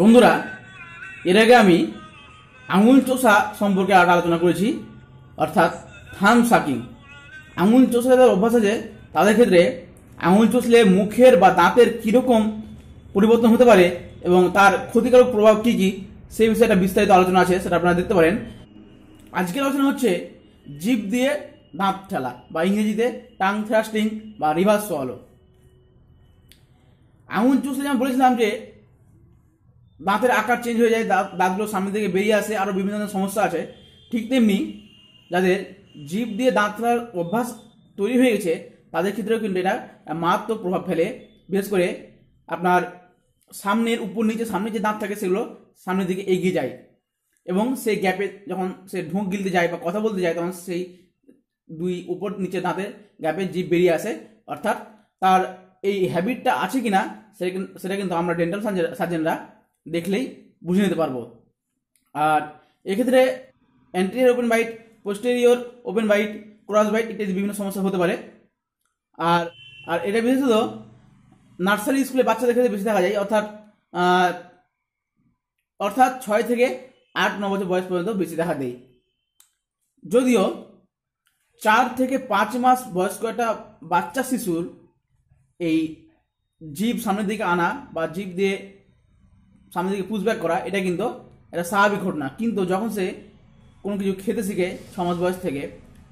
বন্ধুরা এর আগে আমি আঙুল চোষা সম্পর্কে আর আলোচনা করেছি অর্থাৎ থাম সাকিং আঙুল চোষা যাদের অভ্যাস আছে তাদের ক্ষেত্রে আঙুল চষলে মুখের বা দাঁতের কীরকম পরিবর্তন হতে পারে এবং তার ক্ষতিকারক প্রভাব কী কী সেই বিষয়ে একটা বিস্তারিত আলোচনা আছে সেটা আপনারা দেখতে পারেন আজকের আলোচনা হচ্ছে জিপ দিয়ে দাঁত ঠেলা বা ইংরেজিতে টাং থ্রাস্টিং বা রিভার্স সোয়ালো আঙুল চুষলে যেমন বলেছিলাম যে দাঁতের আকার চেঞ্জ হয়ে যায় দাঁত দাঁতগুলো সামনে থেকে বেরিয়ে আসে আরও বিভিন্ন ধরনের সমস্যা আছে ঠিক তেমনি যাদের জীব দিয়ে দাঁত ফেলার অভ্যাস তৈরি হয়ে গেছে তাদের ক্ষেত্রেও কিন্তু এটা মারাত্মক প্রভাব ফেলে বিশেষ করে আপনার সামনের উপর নিচে সামনে যে দাঁত থাকে সেগুলো সামনের দিকে এগিয়ে যায় এবং সেই গ্যাপে যখন সে ঢোঁক গিলতে যায় বা কথা বলতে যায় তখন সেই দুই উপর নিচে দাঁতের গ্যাপে জীব বেরিয়ে আসে অর্থাৎ তার এই হ্যাবিটটা আছে কি না সেটা কিন্তু আমরা ডেন্টাল সার্জেনরা দেখলেই বুঝে নিতে পারবো আর এক্ষেত্রে anterior open bite posterior open bite cross bite ইত্যাদি বিভিন্ন সমস্যা হতে পারে আর আর এটা বিশেষত নার্সারি স্কুলে বাচ্চাদের ক্ষেত্রে বেশি দেখা যায় অর্থাৎ অর্থাৎ ছয় থেকে আট ন বছর বয়স পর্যন্ত বেশি দেখা দেয় যদিও চার থেকে পাঁচ মাস বয়স্ক একটা বাচ্চা শিশুর এই জীব সামনের দিকে আনা বা জীব দিয়ে সামনের দিকে পুষব্যাক করা এটা কিন্তু এটা স্বাভাবিক ঘটনা কিন্তু যখন সে কোনো কিছু খেতে শিখে সমাজ বয়স থেকে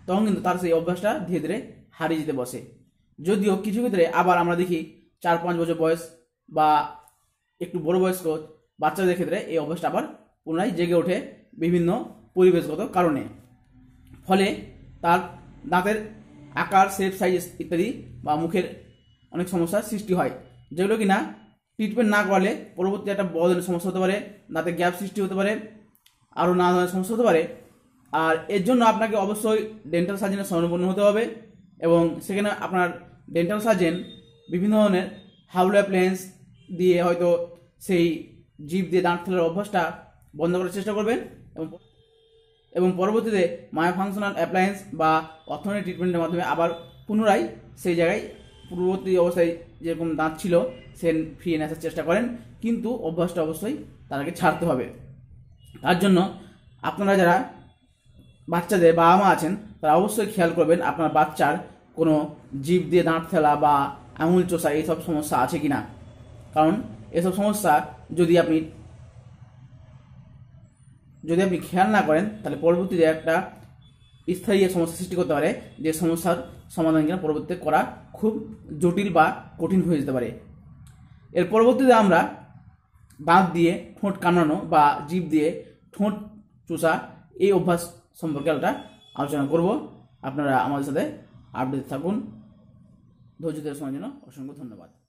তখন কিন্তু তার সেই অভ্যাসটা ধীরে ধীরে হারিয়ে যেতে বসে যদিও কিছু ক্ষেত্রে আবার আমরা দেখি চার পাঁচ বছর বয়স বা একটু বড় বয়স্ক বাচ্চাদের ক্ষেত্রে এই অভ্যাসটা আবার পুনরায় জেগে ওঠে বিভিন্ন পরিবেশগত কারণে ফলে তার দাঁতের আকার সেফ সাইজ ইত্যাদি বা মুখের অনেক সমস্যার সৃষ্টি হয় যেগুলো কিনা ট্রিটমেন্ট না করলে পরবর্তী একটা বড় ধরনের সমস্যা হতে পারে নাতে গ্যাপ সৃষ্টি হতে পারে আরও নানা ধরনের সমস্যা হতে পারে আর এর জন্য আপনাকে অবশ্যই ডেন্টাল সার্জেনের স্বর্ণপূর্ণ হতে হবে এবং সেখানে আপনার ডেন্টাল সার্জেন বিভিন্ন ধরনের হাউলা প্লেন্স দিয়ে হয়তো সেই জীব দিয়ে দাঁত ফেলার অভ্যাসটা বন্ধ করার চেষ্টা করবেন এবং এবং পরবর্তীতে মায়া ফাংশনাল অ্যাপ্লায়েন্স বা অর্থনৈতিক ট্রিটমেন্টের মাধ্যমে আবার পুনরায় সেই জায়গায় পূর্ববর্তী অবস্থায় যেরকম দাঁত ছিল সে ফিরিয়ে নিয়ে আসার চেষ্টা করেন কিন্তু অভ্যাসটা অবশ্যই তাদেরকে ছাড়তে হবে তার জন্য আপনারা যারা বাচ্চাদের বাবা মা আছেন তারা অবশ্যই খেয়াল করবেন আপনার বাচ্চার কোনো জীব দিয়ে দাঁত ফেলা বা আঙুল চোষা এইসব সমস্যা আছে কি না কারণ এসব সমস্যা যদি আপনি যদি আপনি খেয়াল না করেন তাহলে পরবর্তীতে একটা স্থায়ী সমস্যা সৃষ্টি করতে পারে যে সমস্যার সমাধান কিনা পরবর্তীতে করা খুব জটিল বা কঠিন হয়ে যেতে পারে এর পরবর্তীতে আমরা বাঁধ দিয়ে ঠোঁট কামড়ানো বা জিভ দিয়ে ঠোঁট চুষা এই অভ্যাস সম্পর্কে একটা আলোচনা করব আপনারা আমাদের সাথে আপডেট থাকুন ধৈর্য ধরে সময় জন্য অসংখ্য ধন্যবাদ